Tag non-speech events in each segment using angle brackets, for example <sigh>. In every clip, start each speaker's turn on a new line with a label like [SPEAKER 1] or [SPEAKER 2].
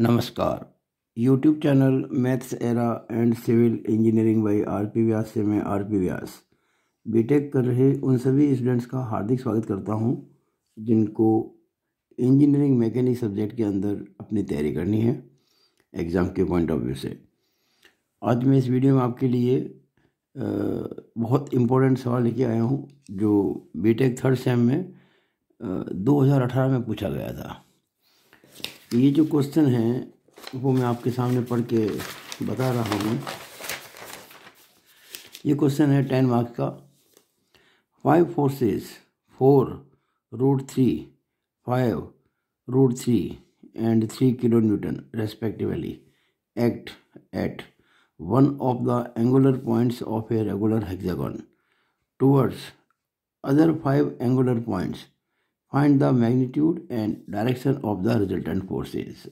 [SPEAKER 1] नमस्कार YouTube channel maths era and civil engineering by R P Vyas से मैं are P Vyas take कर रहे उन सभी स्टूडेंट्स का हार्दिक स्वागत करता हूं जिनको इंजीनियरिंग मैकेनिक सब्जेक्ट के अंदर अपनी तैयारी करनी है एग्ज़ाम के पॉइंट ऑफ व्यू से आज मैं इस वीडियो में आपके लिए बहुत इम्पोर्टेंट सवाल लेके आया हूँ जो बी थर्ड सेम में दो में पूछा गया था ये जो क्वेश्चन है वो मैं आपके सामने पढ़ के बता रहा हूँ ये क्वेश्चन है टेन मार्क्स का five forces four root three five root three and three kilo newton respectively act at one of the angular points of a regular hexagon towards other five angular points तो find the magnitude and direction of the resultant forces.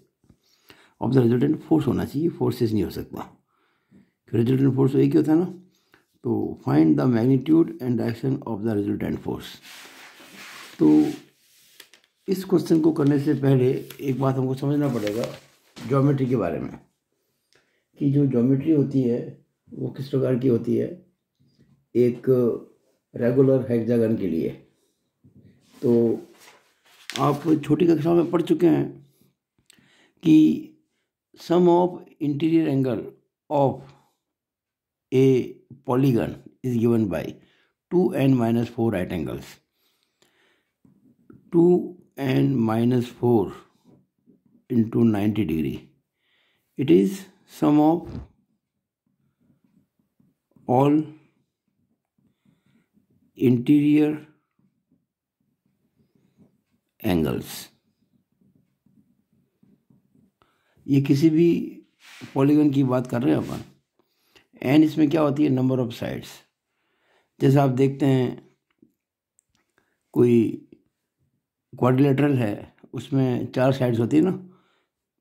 [SPEAKER 1] Of the resultant force होना चाहिए forces नहीं हो सकता resultant resultant force एक ही होता है ना तो find the magnitude and direction of the resultant force तो इस क्वेश्चन को करने से पहले एक बात हमको समझना पड़ेगा जोमेट्री के बारे में कि जो जोमेट्री होती है वो किस प्रकार की होती है एक रेगुलर हेक्सागन के लिए तो आप छोटी कक्षाओं में पढ़ चुके हैं कि sum of interior angle of a polygon is given by two n minus four right angles two n minus four into ninety degree it is sum of all interior angles ये किसी भी पॉलीगन की बात कर रहे हैं अपन N इसमें क्या होती है नंबर ऑफ साइड्स जैसे आप देखते हैं कोई क्वाड्रिलेटरल है उसमें चार साइड्स होती है ना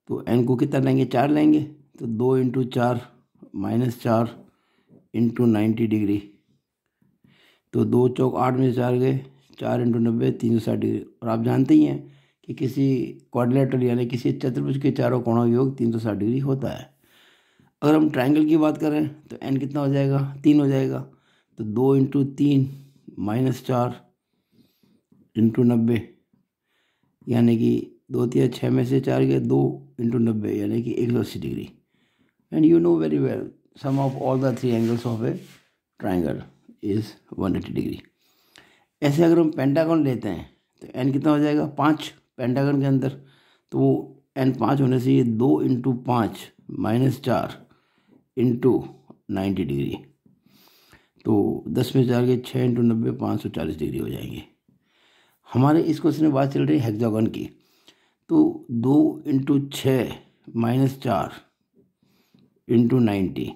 [SPEAKER 1] तो एन को कितना लेंगे चार लेंगे तो दो इंटू चार माइनस चार इंटू नाइन्टी डिग्री तो दो चौक आठ में से चार गए चार इंटू नब्बे तीन सौ साठ डिग्री और आप जानते ही हैं कि किसी क्वाड्रिलेटर यानी किसी चतुर्भुज के चारों कोणों का योग तीन सौ साठ डिग्री होता है अगर हम ट्राइंगल की बात करें तो एन कितना हो जाएगा तीन हो जाएगा तो दो इंटू तीन माइनस चार इंटू नब्बे यानी कि दो तीन छः में से चार गए दो इंटू नब्बे यानी कि एक सौ अस्सी degree and you know very well sum of all the three angles of a triangle is one eighty degree ऐसे अगर हम पेंटागन लेते हैं तो एन कितना हो जाएगा पाँच पेंटागन के अंदर तो वो एन पाँच होने से ये दो इंटू पाँच माइनस चार इंटू नाइन्टी डिग्री तो दस में चार के छः इंटू नब्बे पाँच सौ चालीस डिग्री हो जाएंगे हमारे इस क्वेश्चन में बात चल रही है हेक्सागन की तो दो इंटू छः माइनस चार इंटू नाइन्टी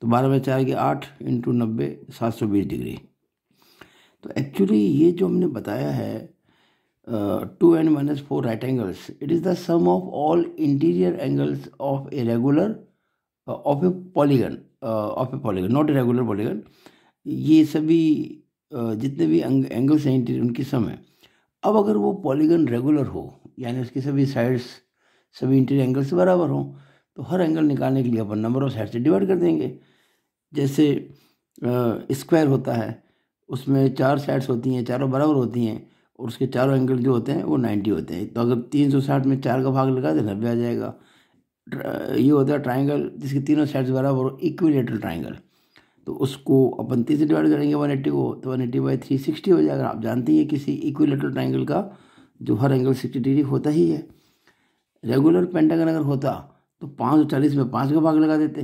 [SPEAKER 1] तो बारह में चार के आठ इंटू नब्बे सात सौ बीस डिग्री तो एक्चुअली ये जो हमने बताया है two n minus four right angles it is the sum of all interior angles of a regular of a polygon of a polygon not a regular polygon ये सभी uh, जितने भी एंगल्स हैं इंटीरियर उनकी सम है अब अगर वो पॉलीगन रेगुलर हो यानी उसकी सभी साइड्स सभी इंटीरियर एंगल्स बराबर हों तो हर एंगल निकालने के लिए अपन नंबर ऑफ साइड से डिवाइड कर देंगे जैसे स्क्वायर uh, होता है उसमें चार साइड्स होती हैं चारों बराबर होती हैं और उसके चारों एंगल जो होते हैं वो नाइन्टी होते हैं तो अगर तीन सौ साठ में चार का भाग लगा तो नब्बे आ जाएगा ये होता है ट्राइंगल जिसके तीनों साइड्स बराबर इक्विलेटरल ट्राइंगल तो उसको अपन तीस से डिवाइड करेंगे वन एट्टी को तो one eighty by three sixty हो जाएगा आप जानते हैं किसी इक्विलेटरल ट्राइंगल का जो हर एंगल सिक्सटी डिग्री होता ही है रेगुलर पेंटागन अगर होता तो पाँच सौ चालीस में पाँच का भाग लगा देते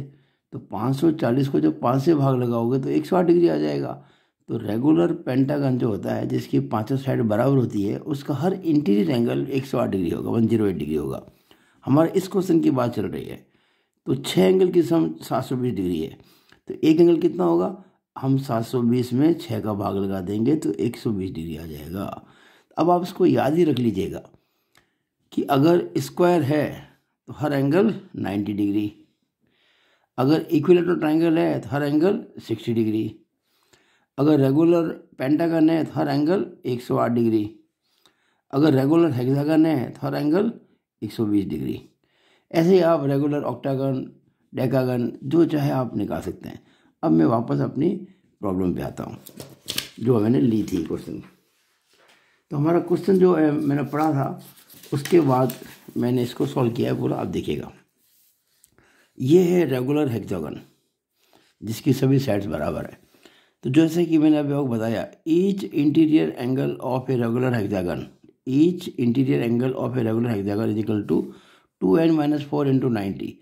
[SPEAKER 1] तो पाँच सौ चालीस को जब पाँच से भाग लगाओगे तो एक सौ आठ डिग्री आ जाएगा तो रेगुलर पेंटागन जो होता है जिसकी पांचों साइड बराबर होती है उसका हर इंटीरियर एंगल एक सौ आठ डिग्री होगा वन जीरो एट डिग्री होगा हमारे इस क्वेश्चन की बात चल रही है तो छः एंगल की सम सात सौ बीस डिग्री है तो एक एंगल कितना होगा हम सात सौ बीस में छः का भाग लगा देंगे तो एक सौ बीस डिग्री आ जाएगा अब आप इसको याद ही रख लीजिएगा कि अगर स्क्वायर है तो हर एंगल नाइन्टी डिग्री अगर इक्विलेटर ट्राइंगल है तो हर एंगल सिक्सटी डिग्री अगर रेगुलर पेंटागन है तो हर एंगल 108 डिग्री अगर रेगुलर हेक्सागन है तो हर एंगल 120 डिग्री ऐसे ही आप रेगुलर ऑक्टागन डेकागन जो चाहे आप निकाल सकते हैं अब मैं वापस अपनी प्रॉब्लम पे आता हूँ जो मैंने ली थी क्वेश्चन तो हमारा क्वेश्चन जो है मैंने पढ़ा था उसके बाद मैंने इसको सॉल्व किया है पूरा आप देखिएगा ये है रेगुलर हेक्सागन जिसकी सभी साइड्स बराबर है तो जैसे कि मैंने अभी आपको बताया each interior angle of a regular hexagon each interior angle of a regular hexagon is equal to two n minus four into ninety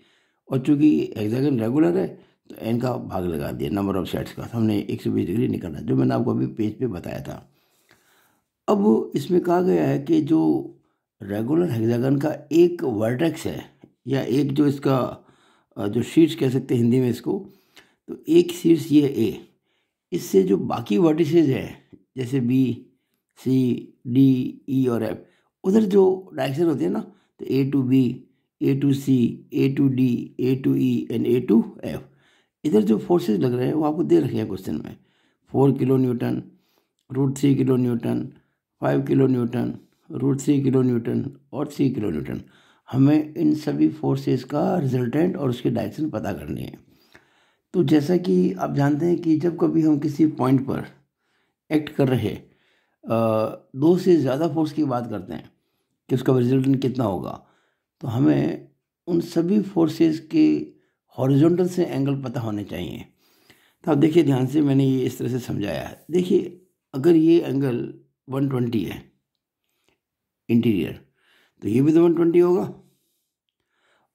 [SPEAKER 1] और चूंकि हेक्सागन रेगुलर है तो एन का भाग लगा दिया नंबर ऑफ सेट्स का तो हमने एक सौ बीस डिग्री निकाला जो मैंने आपको अभी पेज पे बताया था अब इसमें कहा गया है कि जो रेगुलर हेक्सागन का एक वर्टेक्स है या एक जो इसका जो शीर्ष कह सकते हैं हिंदी में इसको तो एक शीर्ष ये ए इससे जो बाकी वर्टिसेज हैं जैसे बी सी डी ई और एफ उधर जो डायरेक्शन होते हैं ना तो A to B A to C A to D A to E and A to F इधर जो फोर्सेज लग रहे हैं वो आपको दे रखे हैं क्वेश्चन में four kilo newton root three kilo newton five kilo newton root three kilo newton और थ्री किलो न्यूटन हमें इन सभी फोर्सेस का रिजल्टेंट और उसके डायरेक्शन पता करनी है तो जैसा कि आप जानते हैं कि जब कभी हम किसी पॉइंट पर एक्ट कर रहे दो से ज़्यादा फोर्स की बात करते हैं कि उसका रिजल्ट कितना होगा तो हमें उन सभी फोर्सेस के हॉरिजॉन्टल से एंगल पता होने चाहिए तो आप देखिए ध्यान से मैंने ये इस तरह से समझाया है देखिए अगर ये एंगल 120 है इंटीरियर तो ये भी तो 120 होगा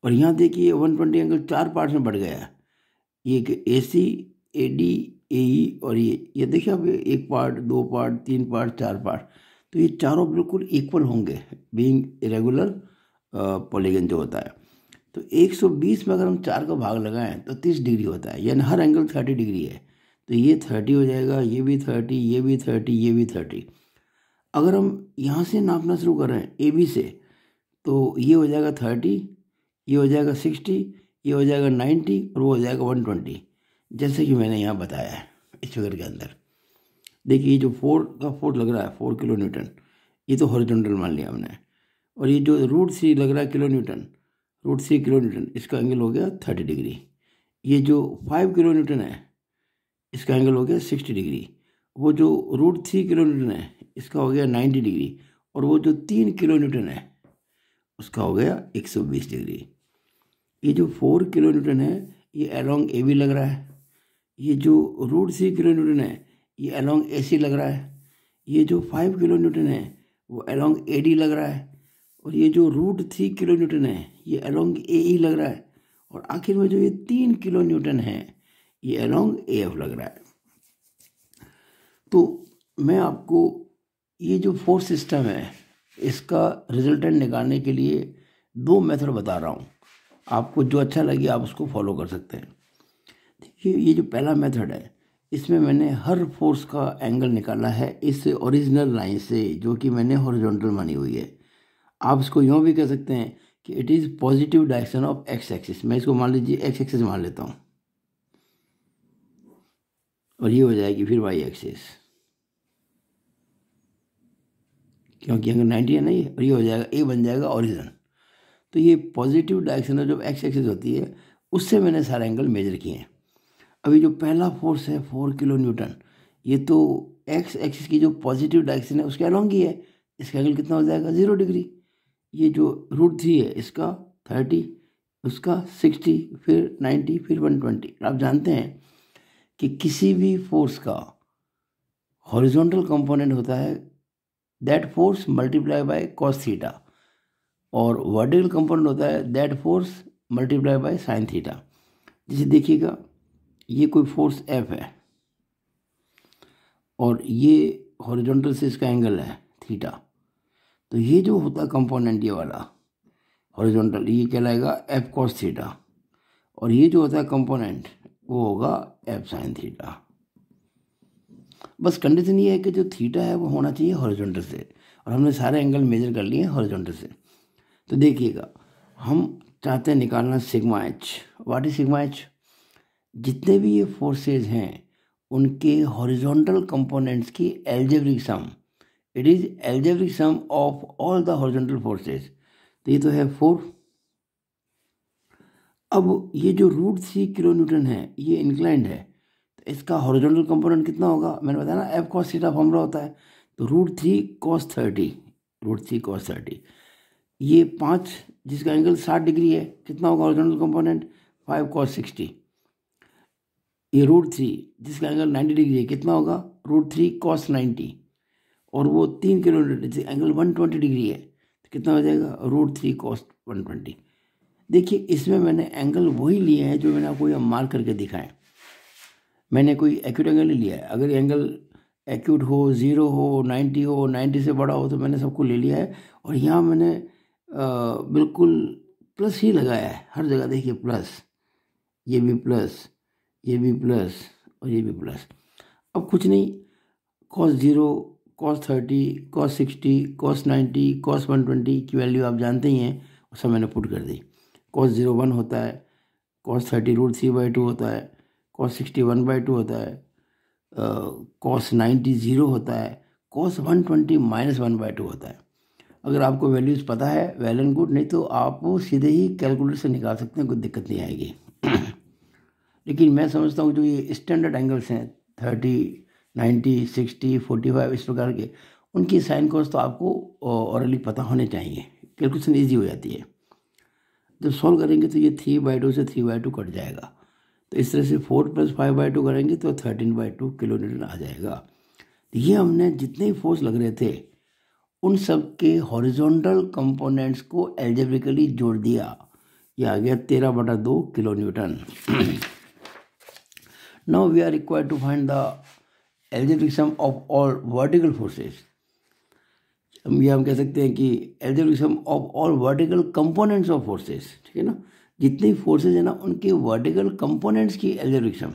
[SPEAKER 1] और यहाँ देखिए 120 एंगल चार पार्ट में बढ़ गया है ये एक ए सी ए डी ए ई और ये ये देखिए आप एक पार्ट दो पार्ट तीन पार्ट चार पार्ट तो ये चारों बिल्कुल इक्वल होंगे बीइंग इरेगुलर पॉलीगन जो होता है तो 120 में अगर हम चार का भाग लगाएं तो 30 डिग्री होता है यानी हर एंगल 30 डिग्री है तो ये 30 हो जाएगा ये भी 30 ये भी 30 ये भी 30 अगर हम यहाँ से नापना शुरू करें ए बी से तो ये हो जाएगा 30 ये हो जाएगा ये हो जाएगा नाइन्टी और वो हो जाएगा वन ट्वेंटी जैसे कि मैंने यहाँ बताया है इस फिगर के अंदर देखिए ये जो फोर का फोर लग रहा है फोर किलो न्यूटन ये तो हॉरिजॉन्टल मान लिया हमने और ये जो रूट सी लग रहा है kilo newton root C kilo newton इसका एंगल हो गया थर्टी डिग्री ये जो फाइव किलो न्यूटन है इसका एंगल हो गया सिक्सटी डिग्री वो जो रूट थ्री किलो न्यूटन है इसका हो गया नाइन्टी डिग्री और वो जो तीन किलो न्यूटन है उसका हो गया एक सौ बीस डिग्री ये जो फोर किलो न्यूटन है ये अलोंग ए भी लग रहा है ये जो रूट सी किलो न्यूटन है ये अलोंग ए सी लग रहा है ये जो फाइव किलो न्यूटन है वो अलोंग ए डी लग रहा है और ये जो रूट थ्री किलो न्यूटन है ये अलोंग ए ई लग रहा है और आखिर में जो ये तीन किलो न्यूटन है ये अलोंग ए एफ लग रहा है तो मैं आपको ये जो फोर सिस्टम है इसका रिजल्टेंट निकालने के लिए दो मेथड बता रहा हूँ आपको जो अच्छा लगे आप उसको फॉलो कर सकते हैं देखिए ये जो पहला मेथड है इसमें मैंने हर फोर्स का एंगल निकाला है इस ओरिजिनल लाइन से जो कि मैंने हॉरिजॉन्टल मानी हुई है आप इसको यूँ भी कह सकते हैं कि it is positive direction of X axis मैं इसको मान लीजिए एक्स एक्सिस मान लेता हूँ और ये हो जाएगी फिर वाई एक्सिस क्योंकि अगर नाइन्टी है ना ये और ये हो जाएगा ए बन जाएगा ऑरिजन तो ये पॉजिटिव डायरेक्शन है जो एक्स एक्सिस होती है उससे मैंने सारे एंगल मेजर किए हैं अभी जो पहला फोर्स है फोर किलो न्यूटन ये तो एक्स एक्सिस की जो पॉजिटिव डायरेक्शन है उसके अलॉन्ग ही है इसका एंगल कितना हो जाएगा ज़ीरो डिग्री ये जो रूट थ्री है इसका थर्टी उसका सिक्सटी फिर नाइन्टी फिर वन ट्वेंटी आप जानते हैं कि किसी भी फोर्स का हॉरिजॉन्टल कंपोनेंट होता है that force multiply by cos theta और वर्टिकल कंपोनेंट होता है that force multiply by sine theta जिसे देखिएगा ये कोई फोर्स एफ है और ये हॉरिजॉन्टल से इसका एंगल है थीटा तो ये जो होता है कंपोनेंट ये वाला हॉरिजॉन्टल ये कहलाएगा एफ कॉस थीटा और ये जो होता है कंपोनेंट वो होगा एफ साइन थीटा बस कंडीशन ये है कि जो थीटा है वो होना चाहिए हॉरिजॉन्टल से और हमने सारे एंगल मेजर कर लिए हैं हॉरिजॉन्टल से तो देखिएगा हम चाहते हैं निकालना sigma H what is sigma H जितने भी ये फोर्सेज हैं उनके हॉरिजॉन्टल कंपोनेंट्स की algebraic sum it is algebraic sum of all the horizontal forces तो ये तो है फोर अब ये जो रूट थ्री किलो न्यूटन है ये इंक्लाइंड है तो इसका हॉरिजॉन्टल कंपोनेंट कितना होगा मैंने बताया ना एफ कॉस सीटा फॉर्मला होता है तो root three cos thirty root three cos thirty ये पाँच जिसका एंगल साठ डिग्री है कितना होगा original component five cos sixty ये रूट थ्री जिसका एंगल नाइन्टी डिग्री है कितना होगा रूट थ्री कॉस नाइन्टी और वो तीन किलोमीटर जिसका एंगल वन ट्वेंटी डिग्री है तो कितना हो जाएगा root three cos one twenty देखिए इसमें मैंने एंगल वही लिए हैं जो मैंने आपको यहाँ मार्क करके दिखाएं मैंने कोई एक्यूट एंगल नहीं लिया है अगर एंगल एक्यूट हो ज़ीरो हो नाइन्टी हो नाइन्टी से बड़ा हो तो मैंने सबको ले लिया है और यहाँ मैंने बिल्कुल प्लस ही लगाया है हर जगह देखिए प्लस ये भी प्लस ये भी प्लस और ये भी प्लस अब कुछ नहीं cos zero cos thirty cos sixty cos ninety cos one twenty की वैल्यू आप जानते ही हैं उसमें मैंने पुट कर दी कॉस ज़ीरो वन होता है cos thirty root three by two होता है cos sixty one by two होता है कॉस नाइन्टी ज़ीरो होता है cos one twenty minus one by two होता है अगर आपको वैल्यूज़ पता है वेल एंड गुड नहीं तो आप सीधे ही कैलकुलेटर से निकाल सकते हैं कोई दिक्कत नहीं आएगी <clears throat> लेकिन मैं समझता हूँ जो ये स्टैंडर्ड एंगल्स हैं thirty ninety sixty forty five इस प्रकार के उनकी साइन कोर्स तो आपको औरली पता होने चाहिए कैलकुलेशन ईजी हो जाती है जब सॉल्व करेंगे तो ये थ्री बाई टू से थ्री बाई टू कट जाएगा तो इस तरह से four plus five by two करेंगे तो थर्टीन बाई टू किलोमीटर आ जाएगा तो ये हमने जितने फोर्स लग रहे थे उन सब के हॉरिजॉन्टल कंपोनेंट्स को एल्जेब्रिकली जोड़ दिया यह आ गया तेरह बटा दो kilo newton now we are required to find the algebraic sum of all vertical forces हम ये हम कह सकते हैं कि algebraic sum of all vertical components of forces ठीक है ना जितने फोर्सेस हैं ना उनके वर्टिकल कंपोनेंट्स की एल्जेब्रिक सम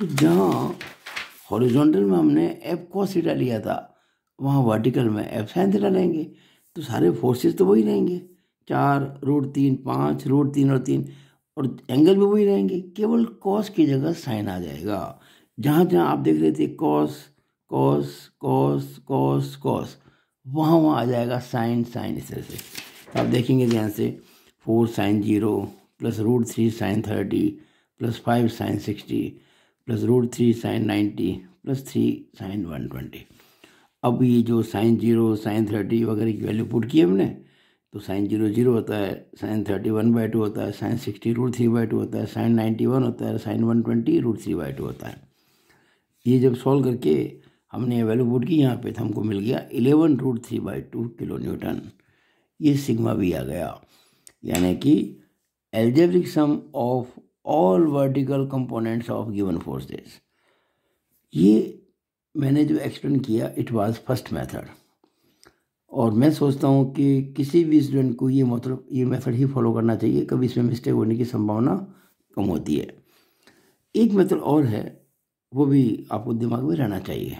[SPEAKER 1] तो जहाँ हॉरिजॉन्टल में हमने एफ कॉस थीटा लिया था वहाँ वर्टिकल में एफ थीटा लेंगे तो सारे फोर्सेस तो वही रहेंगे चार रूट तीन पाँच रूट तीन और तीन और एंगल भी वही रहेंगे केवल कॉस की जगह साइन आ जाएगा जहाँ जहाँ आप देख रहे थे cos cos cos cos cos वहाँ वहाँ आ जाएगा साइन साइन इस तरह से आप देखेंगे ध्यान से four sine zero plus root three sine thirty plus five sine sixty plus root three sine ninety plus three sine one twenty अब ये जो साइन जीरो साइन थर्टी वगैरह की वैल्यू पुट की हमने तो साइन जीरो जीरो होता है sine thirty one by two होता है sine sixty root three by two होता है साइन नाइन्टी वन होता है sine one twenty root three by two होता है ये जब सॉल्व करके हमने ये वैल्यू पुट की यहाँ पे तो हमको मिल गया eleven root three by two kilo newton ये सिग्मा भी आ गया यानी कि algebraic sum of all vertical components of given forces ये मैंने जो एक्सप्लेन किया इट वाज फर्स्ट मेथड और मैं सोचता हूँ कि किसी भी स्टूडेंट को ये मतलब ये मेथड ही फॉलो करना चाहिए कभी इसमें मिस्टेक होने की संभावना कम होती है एक मेथड और है वो भी आपको दिमाग में रहना चाहिए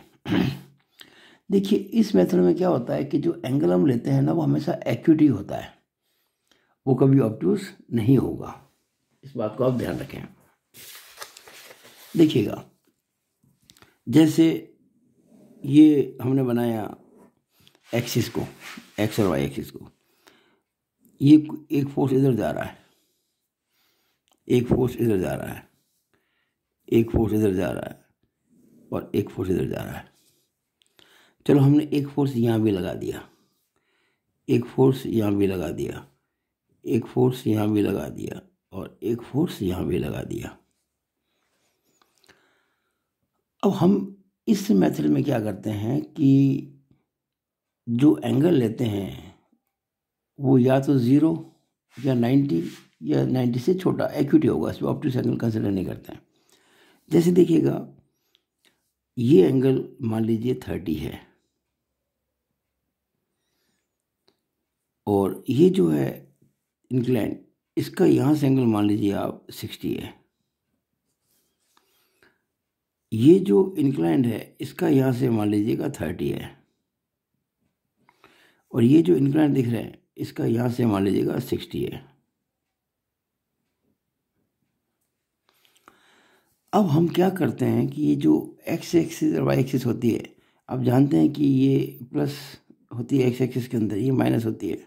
[SPEAKER 1] <clears throat> देखिए इस मेथड में क्या होता है कि जो एंगल हम लेते हैं ना वो हमेशा एक्यूटी होता है वो कभी ऑप्टूस नहीं होगा इस बात को आप ध्यान रखें देखिएगा जैसे ये हमने बनाया एक्सिस को एक्स और वाई एक्सिस को ये एक फोर्स इधर जा रहा है एक फोर्स इधर जा रहा है एक फोर्स इधर जा रहा है और एक फोर्स इधर जा रहा है चलो हमने एक फोर्स यहाँ भी लगा दिया एक फोर्स यहाँ भी लगा दिया एक फोर्स यहाँ भी लगा दिया और एक फोर्स यहाँ भी लगा दिया अब हम इस मेथड में क्या करते हैं कि जो एंगल लेते हैं वो या तो ज़ीरो या नाइन्टी या नाइन्टी से छोटा एक्यूटी होगा इसमें ऑप्टिक्स एंगल कंसिडर नहीं करते हैं जैसे देखिएगा ये एंगल मान लीजिए थर्टी है और ये जो है इंक्लाइन इसका यहाँ से एंगल मान लीजिए आप सिक्सटी है ये जो इंक्लाइंड है इसका यहाँ से मान लीजिएगा थर्टी है और ये जो इंक्लाइंड दिख रहे हैं इसका यहाँ से मान लीजिएगा सिक्सटी है अब हम क्या करते हैं कि ये जो एक्स एक्सिस और वाई एक्सिस होती है आप जानते हैं कि ये प्लस होती है एक्स एक्सिस के अंदर ये माइनस होती है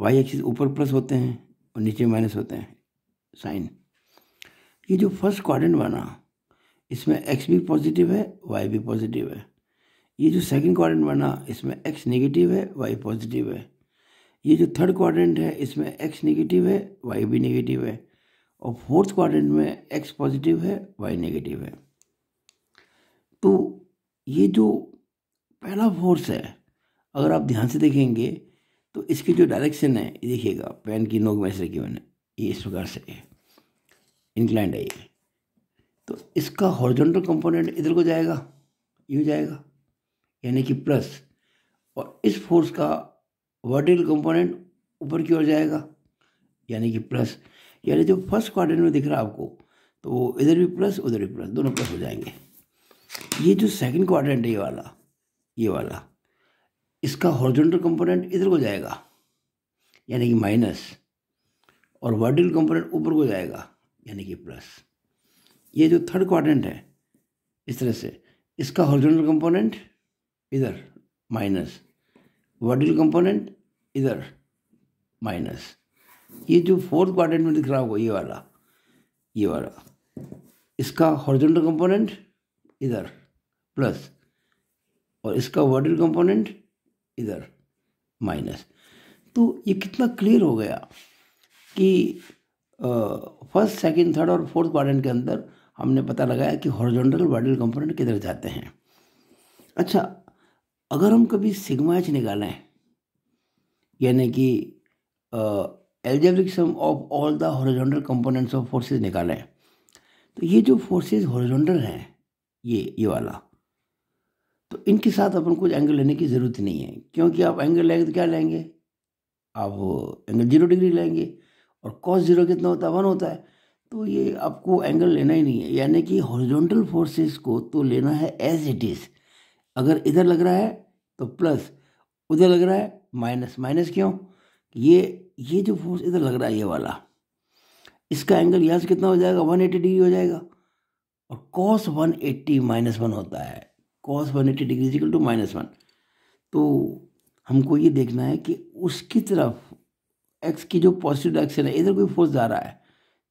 [SPEAKER 1] वाई एक्सिस ऊपर प्लस होते हैं और नीचे माइनस होते हैं साइन ये जो फर्स्ट क्वाड्रेंट बना इसमें एक्स भी पॉजिटिव है वाई भी पॉजिटिव है ये जो सेकंड क्वाड्रेंट बना इसमें एक्स नेगेटिव है वाई पॉजिटिव है ये जो थर्ड क्वाड्रेंट है इसमें एक्स नेगेटिव है वाई भी नेगेटिव है और फोर्थ क्वाड्रेंट में एक्स पॉजिटिव है वाई नेगेटिव है तो ये जो पहला फोर्स है अगर आप ध्यान से देखेंगे तो इसकी जो डायरेक्शन है देखिएगा पेन की नोक में से रखी मैंने ये इस प्रकार से है इंक्लाइंड है ये तो इसका हॉरिजॉन्टल कंपोनेंट इधर को जाएगा यू जाएगा यानी कि प्लस और इस फोर्स का वर्टिकल कंपोनेंट ऊपर की ओर जाएगा यानी कि प्लस यानी जो फर्स्ट क्वार्टर में दिख रहा है आपको तो वो इधर भी प्लस उधर भी प्लस दोनों प्लस हो जाएंगे ये जो सेकंड क्वाड्रेंट है ये वाला ये वाला इसका हॉरिजॉन्टल कंपोनेंट इधर को जाएगा यानी कि माइनस और वर्टिकल कंपोनेंट ऊपर को जाएगा यानी कि प्लस ये जो थर्ड क्वाड्रेंट है इस तरह से इसका हॉरिजॉन्टल कंपोनेंट इधर माइनस वर्टिकल कंपोनेंट इधर माइनस ये जो फोर्थ क्वाड्रेंट में दिख रहा होगा ये वाला ये वाला इसका हॉरिजॉन्टल कंपोनेंट इधर प्लस और इसका वर्टिकल कंपोनेंट इधर माइनस तो ये कितना क्लियर हो गया कि फर्स्ट सेकंड थर्ड और फोर्थ क्वाड्रेंट के अंदर हमने पता लगाया कि हॉरिजॉन्टल वाइडल कंपोनेंट किधर जाते हैं अच्छा अगर हम कभी सिग्मा एच निकालें यानी कि algebraic sum of all the horizontal components of forces निकालें तो ये जो फोर्सेस हॉरिजॉन्टल हैं ये ये वाला तो इनके साथ अपन कुछ एंगल लेने की ज़रूरत नहीं है क्योंकि आप एंगल लेंगे तो क्या लेंगे आप एंगल जीरो डिग्री लेंगे और कॉस जीरो कितना होता है वन होता है तो ये आपको एंगल लेना ही नहीं है यानी कि हॉरिजॉन्टल फोर्सेस को तो लेना है एज इट इज़ अगर इधर लग रहा है तो प्लस उधर लग रहा है माइनस माइनस क्यों ये ये जो फोर्स इधर लग रहा है ये वाला इसका एंगल यहाँ से कितना हो जाएगा 180 डिग्री हो जाएगा और कॉस 180 माइनस वन होता है cos 180 degree equal to minus one तो हमको ये देखना है कि उसकी तरफ एक्स की जो पॉजिटिव डायरेक्शन है इधर कोई फोर्स जा रहा है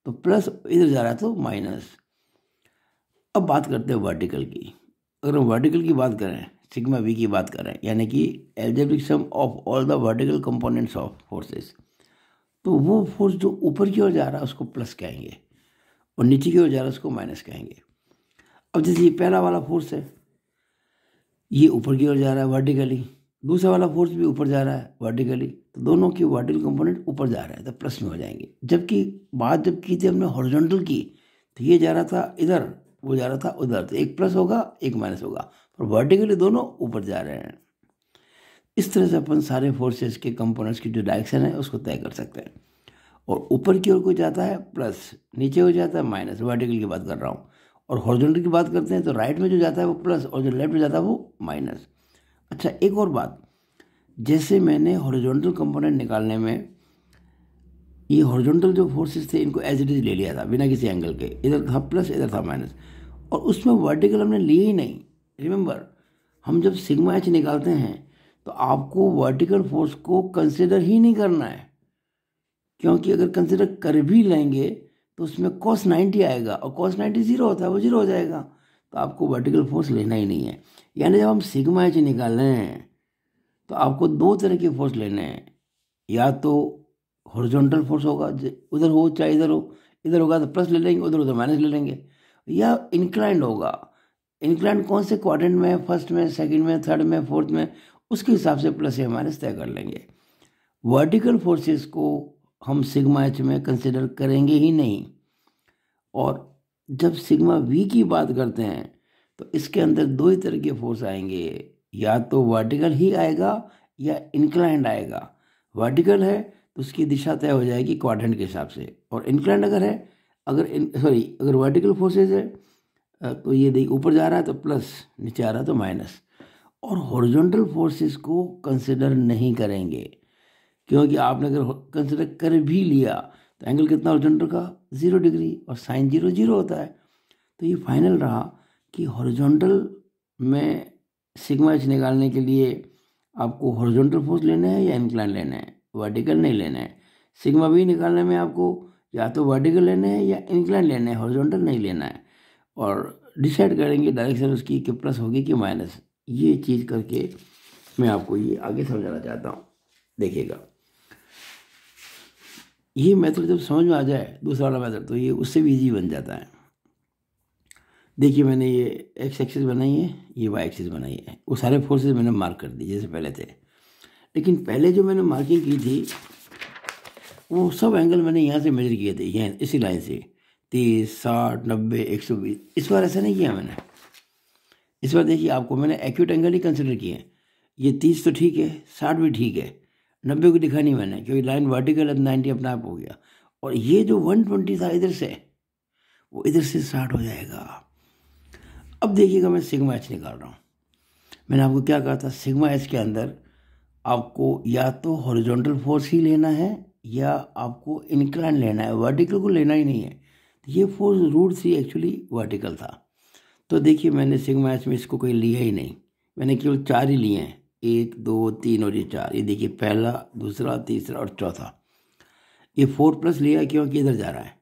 [SPEAKER 1] तो प्लस इधर जा रहा है तो माइनस अब बात करते हैं वर्टिकल की अगर हम वर्टिकल की बात करें सिग्मा वी की बात करें यानी कि algebraic sum of all the vertical components of forces तो वो फोर्स जो ऊपर की ओर जा रहा है उसको प्लस कहेंगे और नीचे की ओर जा रहा है उसको माइनस कहेंगे अब जैसे ये पहला वाला फोर्स है ये ऊपर की ओर जा रहा है वर्टिकली दूसरा वाला फोर्स भी ऊपर जा रहा है वर्टिकली तो दोनों के वर्टिकल कंपोनेंट ऊपर जा रहा है तो प्लस में हो जाएंगे जबकि बात जब की थी हमने हॉरिजॉन्टल की तो ये जा रहा था इधर वो जा रहा था उधर तो एक प्लस होगा एक माइनस होगा पर वर्टिकली दोनों ऊपर जा रहे हैं इस तरह से अपन सारे फोर्सेस के कंपोनेंट्स की जो डायरेक्शन है उसको तय कर सकते हैं और ऊपर की ओर को जाता है प्लस नीचे हो जाता है माइनस वर्टिकल की बात कर रहा हूँ और हॉरिजॉन्टल की बात करते हैं तो राइट में जो जाता है वो प्लस और जो लेफ्ट में जाता है वो माइनस अच्छा एक और बात जैसे मैंने हॉरिजॉन्टल कंपोनेंट निकालने में ये हॉरिजॉन्टल जो फोर्सेस थे इनको एज इट इज़ ले लिया था बिना किसी एंगल के इधर था प्लस इधर था माइनस और उसमें वर्टिकल हमने लिए ही नहीं रिमेंबर हम जब सिग्मा एच निकालते हैं तो आपको वर्टिकल फोर्स को कंसिडर ही नहीं करना है क्योंकि अगर कंसिडर कर भी लेंगे तो उसमें कॉस नाइन्टी आएगा और कॉस नाइन्टी ज़ीरो होता है वो ज़ीरो हो जाएगा तो आपको वर्टिकल फोर्स लेना ही नहीं है यानी जब हम सिग्मा एच निकालें तो आपको दो तरह के फोर्स लेने हैं या तो हॉरिजॉन्टल फोर्स होगा उधर हो चाहे इधर हो इधर होगा तो प्लस ले लेंगे उधर उधर माइनस ले लेंगे या इंक्लाइंड होगा इंक्लाइंड कौन से क्वाड्रेंट में फर्स्ट में सेकंड में थर्ड में फोर्थ में उसके हिसाब से प्लस या माइनस तय कर लेंगे वर्टिकल फोर्सेस को हम सिग्मा एच में कंसिडर करेंगे ही नहीं और जब सिग्मा वी की बात करते हैं तो इसके अंदर दो ही तरह के फोर्स आएंगे या तो वर्टिकल ही आएगा या इंक्लाइंड आएगा वर्टिकल है तो उसकी दिशा तय हो जाएगी क्वाड्रेंट के हिसाब से और इंक्लाइंड अगर है अगर सॉरी अगर वर्टिकल फोर्सेज है तो ये देखिए ऊपर जा रहा है तो प्लस नीचे आ रहा है तो माइनस और हॉरिजॉन्टल फोर्सेस को कंसिडर नहीं करेंगे क्योंकि आपने अगर कंसिडर कर भी लिया एंगल कितना हॉरिजॉन्टल का ज़ीरो डिग्री और साइन जीरो जीरो होता है तो ये फाइनल रहा कि हॉरिजॉन्टल में सिग्मा एच निकालने के लिए आपको हॉरिजॉन्टल फोर्स लेना है या इंक्लाइन लेना है वर्टिकल नहीं लेना है सिग्मा बी निकालने में आपको या तो वर्टिकल लेना है या इंक्लाइन लेना है हॉरिजॉन्टल नहीं लेना है और डिसाइड करेंगे डायरेक्शन उसकी कि प्लस होगी कि माइनस ये चीज़ करके मैं आपको ये आगे समझाना चाहता हूँ देखिएगा ये मेथड जब समझ में आ जाए दूसरा वाला मेथड तो ये उससे भी ईजी बन जाता है देखिए मैंने ये एक्स एक्सिस बनाई है ये वाई एक्सिस बनाई है वो सारे फोर्सेस मैंने मार्क कर दिए जैसे पहले थे लेकिन पहले जो मैंने मार्किंग की थी वो सब एंगल मैंने यहाँ से मेजर किए थे यहाँ इसी लाइन से तीस साठ नब्बे एक सौ बीस इस बार ऐसा नहीं किया मैंने इस बार देखिए आपको मैंने एक्यूट एंगल ही कंसिडर किए हैं ये तीस तो ठीक है साठ भी ठीक है नब्बे को दिखा नहीं मैंने क्योंकि लाइन वर्टिकल अब नाइन्टी अपना आप हो गया और ये जो वन ट्वेंटी था इधर से वो इधर से स्टार्ट हो जाएगा अब देखिएगा मैं सिग्मा एच निकाल रहा हूँ मैंने आपको क्या कहा था सिग्मा एच के अंदर आपको या तो हॉरिजॉन्टल फोर्स ही लेना है या आपको इंक्लाइन लेना है वर्टिकल को लेना ही नहीं है तो ये force root three actually vertical था तो देखिए मैंने सिग्मा एच में इसको कोई लिया ही नहीं मैंने केवल चार ही लिए हैं एक दो तीन और ये चार ये देखिए पहला दूसरा तीसरा और चौथा ये फोर प्लस लिया क्योंकि इधर जा रहा है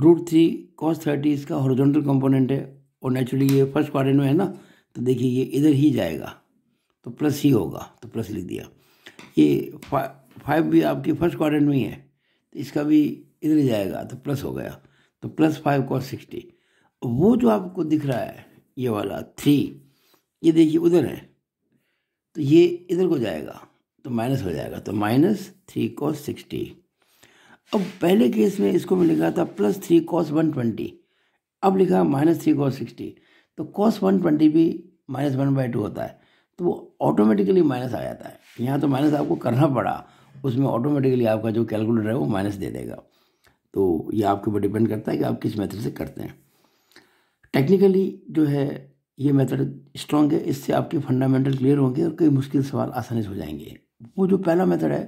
[SPEAKER 1] रूट थ्री कॉस थर्टी इसका हॉरिजॉन्टल कंपोनेंट है और नेचुरली ये फर्स्ट क्वार में है ना तो देखिए ये इधर ही जाएगा तो प्लस ही होगा तो प्लस लिख दिया ये फा, फाइव भी आपकी फर्स्ट क्वार में ही है तो इसका भी इधर ही जाएगा तो प्लस हो गया तो प्लस फाइव कॉस सिक्सटी वो जो आपको दिख रहा है ये वाला थ्री ये देखिए उधर है तो ये इधर को जाएगा तो माइनस हो जाएगा तो माइनस थ्री कॉस सिक्सटी अब पहले केस में इसको मैं लिखा था plus three cos one twenty अब लिखा माइनस थ्री कॉस सिक्सटी तो कॉस वन ट्वेंटी भी माइनस वन बाई टू होता है तो वो ऑटोमेटिकली माइनस आ जाता है यहाँ तो माइनस आपको करना पड़ा उसमें ऑटोमेटिकली आपका जो कैलकुलेटर है वो माइनस दे देगा तो ये आपके ऊपर डिपेंड करता है कि आप किस मेथड से करते हैं टेक्निकली जो है ये मेथड स्ट्रॉन्ग है इससे आपके फंडामेंटल क्लियर होंगे और कई मुश्किल सवाल आसानी से हो जाएंगे वो जो पहला मेथड है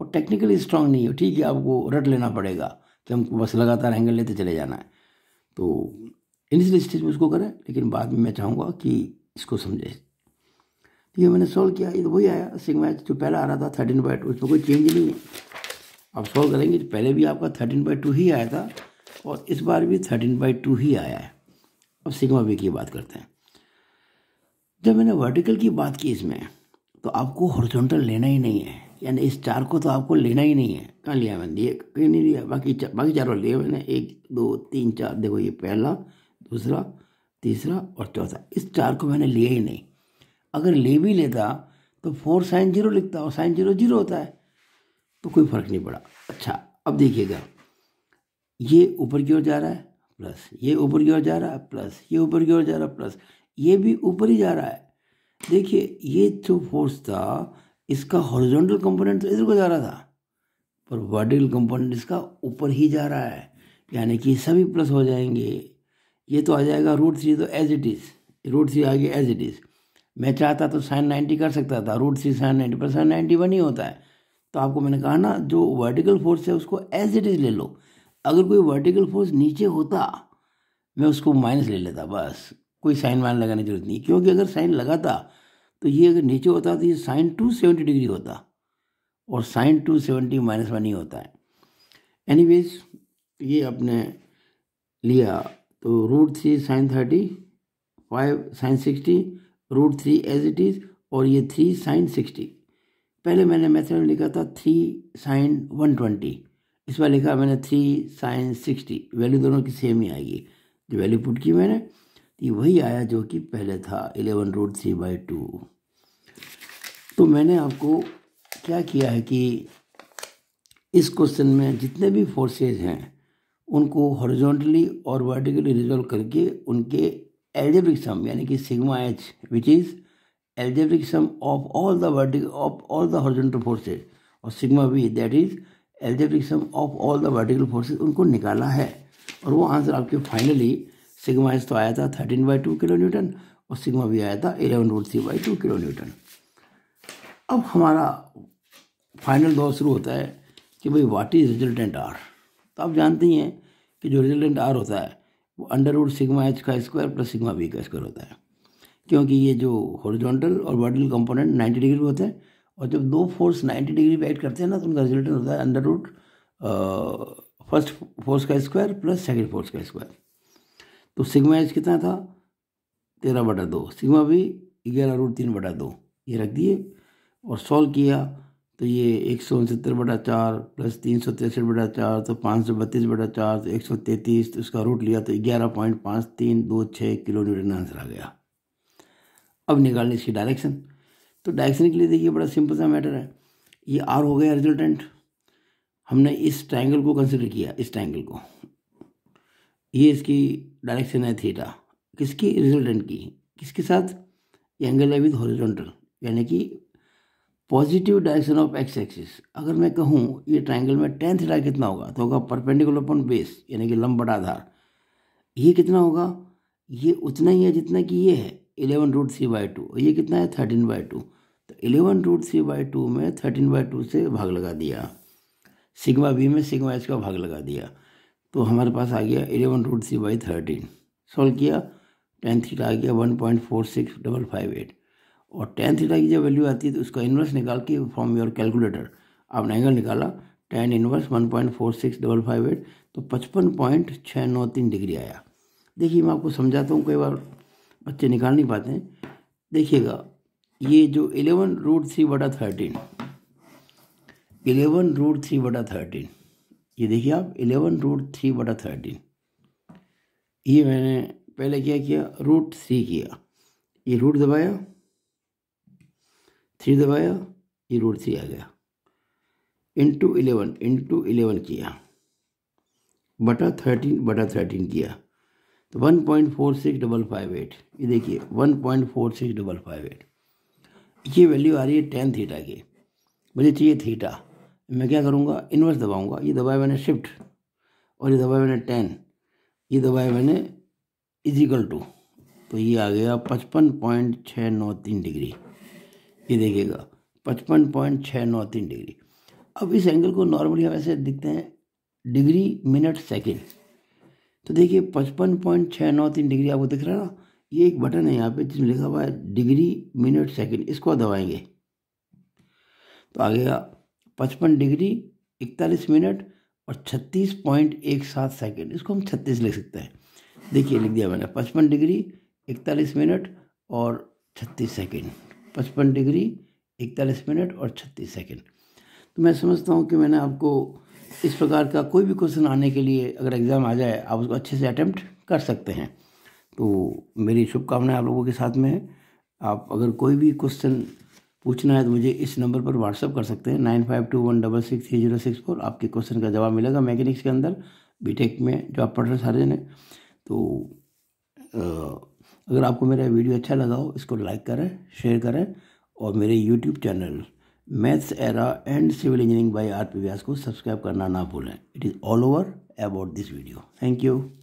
[SPEAKER 1] वो टेक्निकली स्ट्रांग नहीं है ठीक है आपको रट लेना पड़ेगा कि हमको बस लगातार हैंगल लेते चले जाना है तो इनिशियल स्टेज में उसको करें लेकिन बाद में मैं चाहूँगा कि इसको समझे ठीक है मैंने सॉल्व किया ये तो वही आया सिग्मा जो पहला आ रहा था थर्टीन बाई टू उसमें कोई चेंज नहीं है आप सॉल्व करेंगे तो पहले भी आपका थर्टीन बाई टू ही आया था और इस बार भी थर्टीन बाई टू ही आया है अब सिग्मा बी की बात करते हैं जब मैंने वर्टिकल की बात की इसमें तो आपको हॉरिजॉन्टल लेना ही नहीं है यानी इस चार को तो आपको लेना ही नहीं है कहाँ लिया मैंने लिए कहीं नहीं लिया बाकी चा, बाकी चारों लिए मैंने एक दो तीन चार देखो ये पहला दूसरा तीसरा और चौथा इस चार को मैंने लिया ही नहीं अगर ले भी लेता तो फोर साइन जीरो लिखता और साइन जीरो जीरो होता है तो कोई फर्क नहीं पड़ा अच्छा अब देखिएगा ये ऊपर की ओर जा रहा है प्लस ये ऊपर की ओर जा रहा है प्लस ये ऊपर की ओर जा रहा है प्लस ये भी ऊपर ही जा रहा है देखिए ये जो फोर्स था इसका हॉरिजॉन्टल कंपोनेंट तो इधर को जा रहा था पर वर्टिकल कंपोनेंट इसका ऊपर ही जा रहा है यानी कि सभी प्लस हो जाएंगे ये तो आ जाएगा रूट थ्री तो as it is root three आ गया एज इट इज़ मैं चाहता तो साइन नाइन्टी कर सकता था रूट थ्री साइन नाइन्टी पर साइन नाइन्टी वन ही होता है तो आपको मैंने कहा ना जो वर्टिकल फोर्स है उसको एज इट इज़ ले लो अगर कोई वर्टिकल फोर्स नीचे होता मैं उसको माइनस ले लेता बस कोई साइन वाइन लगाने की जरूरत नहीं क्योंकि अगर साइन लगाता तो ये अगर नीचे होता तो ये साइन टू सेवेंटी डिग्री होता और sine two seventy minus one ही होता है वेज़ ये आपने लिया तो root three sine thirty five sine sixty root three as it is और ये थ्री साइन सिक्सटी पहले मैंने मैथ में लिखा था थ्री साइन वन ट्वेंटी इस बार लिखा मैंने थ्री साइन सिक्सटी वैल्यू दोनों की सेम ही आएगी जो वैल्यू पुट की मैंने ये वही आया जो कि पहले था eleven root three by two तो मैंने आपको क्या किया है कि इस क्वेश्चन में जितने भी फोर्सेज हैं उनको हॉरिजॉन्टली और वर्टिकली रिजॉल्व करके उनके एल्जेब्रिक सम यानी कि sigma H which is algebraic sum of all the vertical of all the horizontal forces और sigma V that is algebraic sum of all the vertical forces उनको निकाला है और वो आंसर आपके फाइनली सिग्मा एस तो आया था thirteen by two kilo newton और सिग्मा भी आया था eleven root three by two kilo newton अब हमारा फाइनल दौर शुरू होता है कि भाई वाट इज़ रिजल्टेंट आर तो आप जानते ही हैं कि जो रिजल्टेंट आर होता है वो अंडर रूट सिग्मा एच का स्क्वायर प्लस सिग्मा बी का स्क्वायर होता है क्योंकि ये जो हॉरिजॉन्टल और वर्टिकल कंपोनेंट नाइन्टी डिग्री होते हैं और जब दो फोर्स नाइन्टी डिग्री एड करते हैं ना तो उनका रिजल्टेंट होता है अंडर रूट फर्स्ट फोर्स का स्क्वायर प्लस सेकेंड फोर्स का स्क्वायर तो सिग्मा एच कितना था तेरह बटा दो सिग्मा भी ग्यारह रूट तीन बटा दो ये रख दिए और सॉल्व किया तो ये एक सौ उनसत्तर बटा चार प्लस तीन सौ तिरसठ बटा चार तो पाँच सौ बत्तीस बटा चार तो एक सौ तैंतीस तो उसका रूट लिया तो ग्यारह पॉइंट पाँच तीन दो छः किलोमीटर आंसर आ गया अब निकालने इसकी डायरेक्शन तो डायरेक्शन के लिए देखिए बड़ा सिंपल सा मैटर है ये आर हो गया रिजल्टेंट हमने इस ट्रायंगल को कंसिडर किया इस ट्रायंगल को ये इसकी डायरेक्शन है थीटा किसकी रिजल्टेंट की किसके साथ एंगल है विद हॉरिजॉन्टल यानी कि positive direction of X axis अगर मैं कहूँ ये ट्राइंगल में टेन थीटा कितना होगा तो होगा परपेंडिकुलर अपन बेस यानी कि लंब आधार ये कितना होगा ये उतना ही है जितना कि ये है eleven root three by two ये कितना है थर्टीन बाई टू तो eleven root three by two में थर्टीन बाई टू से भाग लगा दिया सिग्मा बी में सिग्मा एच का भाग लगा दिया तो हमारे पास आ गया eleven root C by thirteen solve किया टेन थीटा आ गया one point four six double five eight और टेन थीटा की जब वैल्यू आती है तो उसका इन्वर्स निकाल के फ्रॉम योर कैलकुलेटर आपने एंगल निकाला tan inverse one point four six double five eight तो पचपन पॉइंट छः नौ तीन डिग्री आया देखिए मैं आपको समझाता हूँ कई बार बच्चे निकाल नहीं पाते हैं देखिएगा ये जो एलेवन रूट थ्री बटा थर्टीन एलेवन रूट थ्री बटा थर्टीन ये देखिए आप इलेवन रूट थ्री बटा थर्टीन ये मैंने पहले क्या किया रूट थ्री किया ये रूट दबाया थ्री दबाया ये रूट थ्री आ गया इंटू इलेवन इंटू एलेवन किया बटा थर्टीन बटा थर्टीन किया तो one point four six double five eight ये देखिए one point four six double five eight ये वैल्यू आ रही है टेन थीटा की मुझे चाहिए थीटा मैं क्या करूँगा इन्वर्स दबाऊँगा ये दबाया मैंने शिफ्ट और ये दबाया मैंने टेन ये दबाए मैंने इजिकल टू तो ये आ गया पचपन पॉइंट छः नौ तीन डिग्री ये देखिएगा पचपन पॉइंट छः नौ तीन डिग्री अब इस एंगल को नॉर्मली हम ऐसे दिखते हैं डिग्री मिनट सेकेंड तो देखिए पचपन पॉइंट छः नौ तीन डिग्री आपको दिख रहा है ना ये एक बटन है यहाँ पे जिसमें लिखा हुआ है डिग्री मिनट सेकेंड इसको दबाएंगे तो आ गया पचपन डिग्री इकतालीस मिनट और छत्तीस पॉइंट एक सात सेकेंड इसको हम छत्तीस लिख सकते हैं देखिए लिख दिया मैंने पचपन डिग्री इकतालीस मिनट और छत्तीस सेकेंड पचपन डिग्री इकतालीस मिनट और छत्तीस सेकेंड तो मैं समझता हूँ कि मैंने आपको इस प्रकार का कोई भी क्वेश्चन आने के लिए अगर एग्ज़ाम आ जाए आप उसको अच्छे से अटैम्प्ट कर सकते हैं तो मेरी शुभकामनाएं आप लोगों के साथ में है आप अगर कोई भी क्वेश्चन पूछना है तो मुझे इस नंबर पर व्हाट्सअप कर सकते हैं nine five two one double six three zero six four आपके क्वेश्चन का जवाब मिलेगा मैकेनिक्स के अंदर बीटेक में जो आप पढ़ रहे सारे जने तो अगर आपको मेरा वीडियो अच्छा लगा हो इसको लाइक करें शेयर करें और मेरे YouTube channel maths era and civil engineering by R P Vyas को सब्सक्राइब करना ना भूलें it is all over about this video thank you